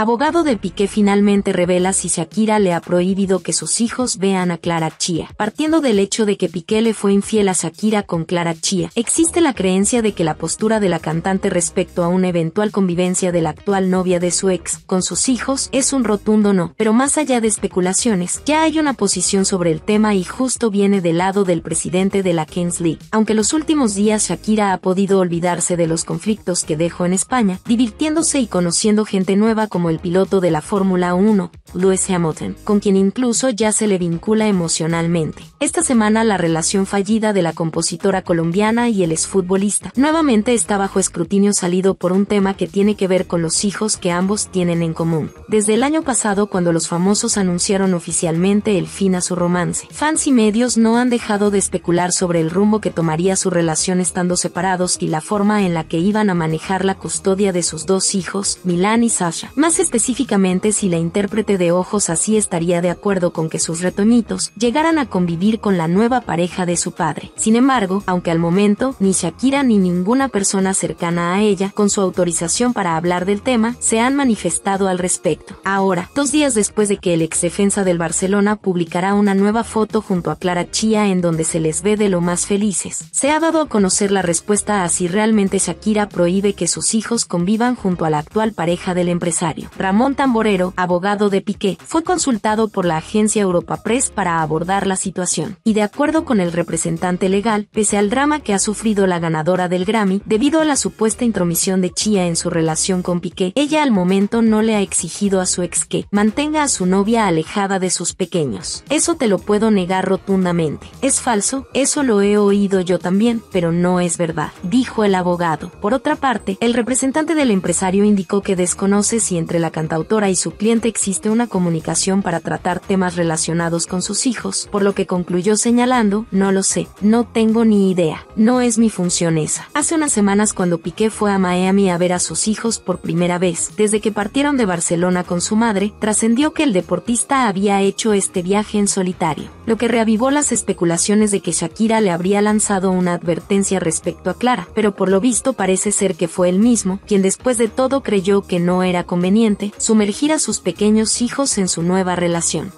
abogado de Piqué finalmente revela si Shakira le ha prohibido que sus hijos vean a Clara Chía. Partiendo del hecho de que Piqué le fue infiel a Shakira con Clara Chía, existe la creencia de que la postura de la cantante respecto a una eventual convivencia de la actual novia de su ex con sus hijos es un rotundo no, pero más allá de especulaciones, ya hay una posición sobre el tema y justo viene del lado del presidente de la Kings League. Aunque los últimos días Shakira ha podido olvidarse de los conflictos que dejó en España, divirtiéndose y conociendo gente nueva como el piloto de la Fórmula 1, Lewis Hamilton, con quien incluso ya se le vincula emocionalmente. Esta semana la relación fallida de la compositora colombiana y el exfutbolista nuevamente está bajo escrutinio salido por un tema que tiene que ver con los hijos que ambos tienen en común. Desde el año pasado cuando los famosos anunciaron oficialmente el fin a su romance, fans y medios no han dejado de especular sobre el rumbo que tomaría su relación estando separados y la forma en la que iban a manejar la custodia de sus dos hijos, Milan y Sasha. Más específicamente si la intérprete de ojos así estaría de acuerdo con que sus retoñitos llegaran a convivir con la nueva pareja de su padre. Sin embargo, aunque al momento ni Shakira ni ninguna persona cercana a ella, con su autorización para hablar del tema, se han manifestado al respecto. Ahora, dos días después de que el ex defensa del Barcelona publicará una nueva foto junto a Clara Chía en donde se les ve de lo más felices, se ha dado a conocer la respuesta a si realmente Shakira prohíbe que sus hijos convivan junto a la actual pareja del empresario. Ramón Tamborero, abogado de Piqué, fue consultado por la agencia Europa Press para abordar la situación. Y de acuerdo con el representante legal, pese al drama que ha sufrido la ganadora del Grammy, debido a la supuesta intromisión de Chía en su relación con Piqué, ella al momento no le ha exigido a su ex que mantenga a su novia alejada de sus pequeños. Eso te lo puedo negar rotundamente. Es falso, eso lo he oído yo también, pero no es verdad, dijo el abogado. Por otra parte, el representante del empresario indicó que desconoce si en entre la cantautora y su cliente existe una comunicación para tratar temas relacionados con sus hijos, por lo que concluyó señalando, no lo sé, no tengo ni idea, no es mi función esa. Hace unas semanas cuando Piqué fue a Miami a ver a sus hijos por primera vez, desde que partieron de Barcelona con su madre, trascendió que el deportista había hecho este viaje en solitario, lo que reavivó las especulaciones de que Shakira le habría lanzado una advertencia respecto a Clara, pero por lo visto parece ser que fue él mismo, quien después de todo creyó que no era conveniente sumergir a sus pequeños hijos en su nueva relación.